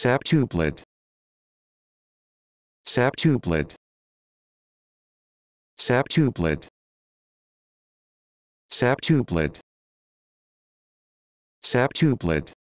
Septuplet. Septuplet. Septuplet. Septuplet. Septuplet.